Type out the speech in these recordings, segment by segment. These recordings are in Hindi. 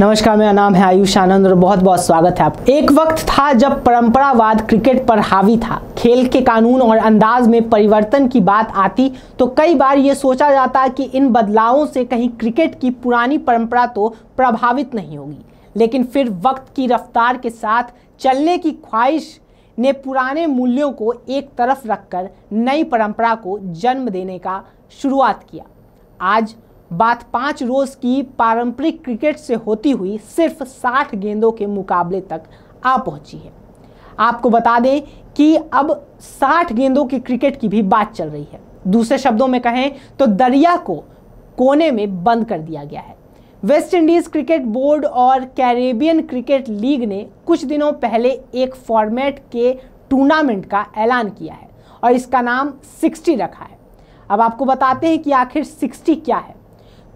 नमस्कार मेरा नाम है आयुष आनंद और बहुत बहुत स्वागत है आप एक वक्त था जब परंपरावाद क्रिकेट पर हावी था खेल के कानून और अंदाज में परिवर्तन की बात आती तो कई बार ये सोचा जाता कि इन बदलावों से कहीं क्रिकेट की पुरानी परंपरा तो प्रभावित नहीं होगी लेकिन फिर वक्त की रफ्तार के साथ चलने की ख्वाहिश ने पुराने मूल्यों को एक तरफ रखकर नई परंपरा को जन्म देने का शुरुआत किया आज बात पाँच रोज़ की पारंपरिक क्रिकेट से होती हुई सिर्फ 60 गेंदों के मुकाबले तक आ पहुंची है आपको बता दें कि अब 60 गेंदों की क्रिकेट की भी बात चल रही है दूसरे शब्दों में कहें तो दरिया को कोने में बंद कर दिया गया है वेस्ट इंडीज़ क्रिकेट बोर्ड और कैरेबियन क्रिकेट लीग ने कुछ दिनों पहले एक फॉर्मेट के टूर्नामेंट का ऐलान किया है और इसका नाम 60 रखा है अब आपको बताते हैं कि आखिर 60 क्या है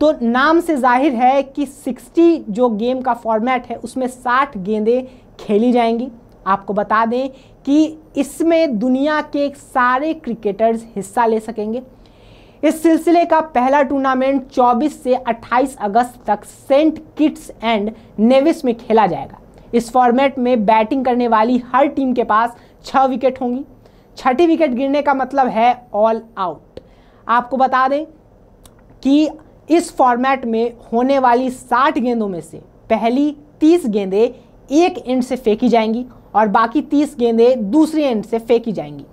तो नाम से जाहिर है कि 60 जो गेम का फॉर्मेट है उसमें 60 गेंदें खेली जाएंगी आपको बता दें कि इसमें दुनिया के सारे क्रिकेटर्स हिस्सा ले सकेंगे इस सिलसिले का पहला टूर्नामेंट 24 से 28 अगस्त तक सेंट किट्स एंड नेविस में खेला जाएगा इस फॉर्मेट में बैटिंग करने वाली हर टीम के पास छः विकेट होंगी छठी विकेट गिरने का मतलब है ऑल आउट आपको बता दें कि इस फॉर्मेट में होने वाली 60 गेंदों में से पहली 30 गेंदें एक एंड से फेंकी जाएंगी और बाकी 30 गेंदें दूसरे एंड से फेंकी जाएंगी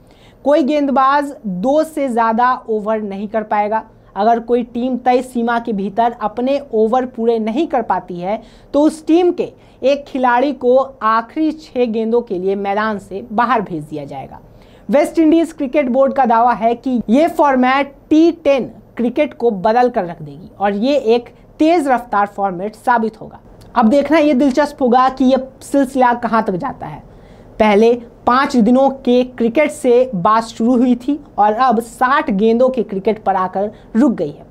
कोई गेंदबाज दो से ज़्यादा ओवर नहीं कर पाएगा अगर कोई टीम तय सीमा के भीतर अपने ओवर पूरे नहीं कर पाती है तो उस टीम के एक खिलाड़ी को आखिरी छः गेंदों के लिए मैदान से बाहर भेज दिया जाएगा वेस्ट इंडीज़ क्रिकेट बोर्ड का दावा है कि ये फॉर्मेट टी टेन क्रिकेट को बदल कर रख देगी और ये एक तेज़ रफ्तार फॉर्मेट साबित होगा अब देखना ये दिलचस्प होगा कि यह सिलसिला कहाँ तक जाता है पहले पाँच दिनों के क्रिकेट से बात शुरू हुई थी और अब साठ गेंदों के क्रिकेट पर आकर रुक गई है